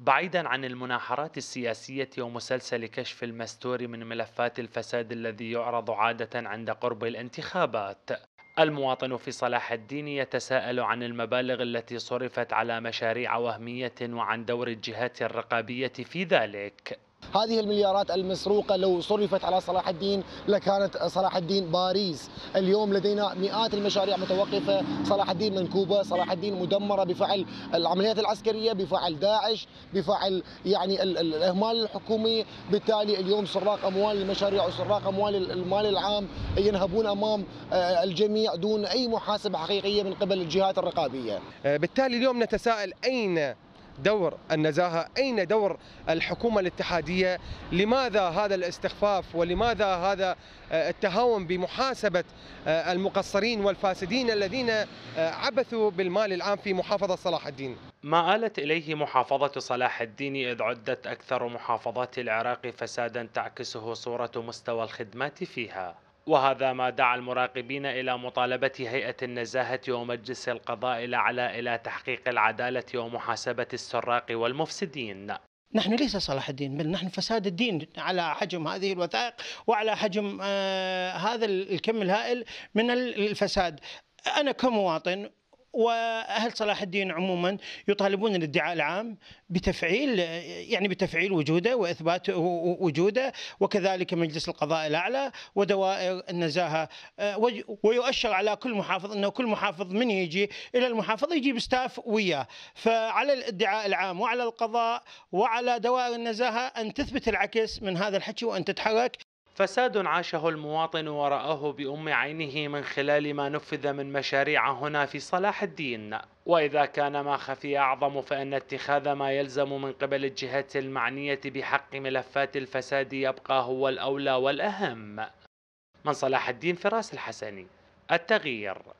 بعيدا عن المناحرات السياسية ومسلسل كشف المستور من ملفات الفساد الذي يعرض عادة عند قرب الانتخابات المواطن في صلاح الدين يتساءل عن المبالغ التي صرفت على مشاريع وهمية وعن دور الجهات الرقابية في ذلك هذه المليارات المسروقة لو صرفت على صلاح الدين لكانت صلاح الدين باريس اليوم لدينا مئات المشاريع متوقفة صلاح الدين منكوبة صلاح الدين مدمرة بفعل العمليات العسكرية بفعل داعش بفعل يعني الإهمال الحكومي بالتالي اليوم سراق أموال المشاريع وسراق أموال المال العام ينهبون أمام آه، الجميع دون أي محاسبة حقيقية من قبل الجهات الرقابية آه، بالتالي اليوم نتساءل أين دور النزاهة أين دور الحكومة الاتحادية لماذا هذا الاستخفاف ولماذا هذا آه، التهاون بمحاسبة آه، المقصرين والفاسدين الذين آه، عبثوا بالمال العام في محافظة صلاح الدين ما آلت إليه محافظة صلاح الدين إذ عدت أكثر محافظات العراق فسادا تعكسه صورة مستوى الخدمات فيها وهذا ما دعا المراقبين إلى مطالبة هيئة النزاهة ومجلس القضاء الأعلى إلى تحقيق العدالة ومحاسبة السراق والمفسدين نحن ليس صلاح الدين بل نحن فساد الدين على حجم هذه الوثائق وعلى حجم آه هذا الكم الهائل من الفساد أنا كمواطن واهل صلاح الدين عموما يطالبون الادعاء العام بتفعيل يعني بتفعيل وجوده واثبات وجوده وكذلك مجلس القضاء الاعلى ودوائر النزاهه آه، ويؤشر على كل محافظ انه كل محافظ من يجي الى المحافظه يجيب ستاف وياه فعلى الادعاء العام وعلى القضاء وعلى دوائر النزاهه ان تثبت العكس من هذا الحكي وان تتحرك فساد عاشه المواطن ورآه بأم عينه من خلال ما نفذ من مشاريع هنا في صلاح الدين وإذا كان ما خفي أعظم فإن اتخاذ ما يلزم من قبل الجهات المعنية بحق ملفات الفساد يبقى هو الأولى والأهم من صلاح الدين فراس الحسني التغيير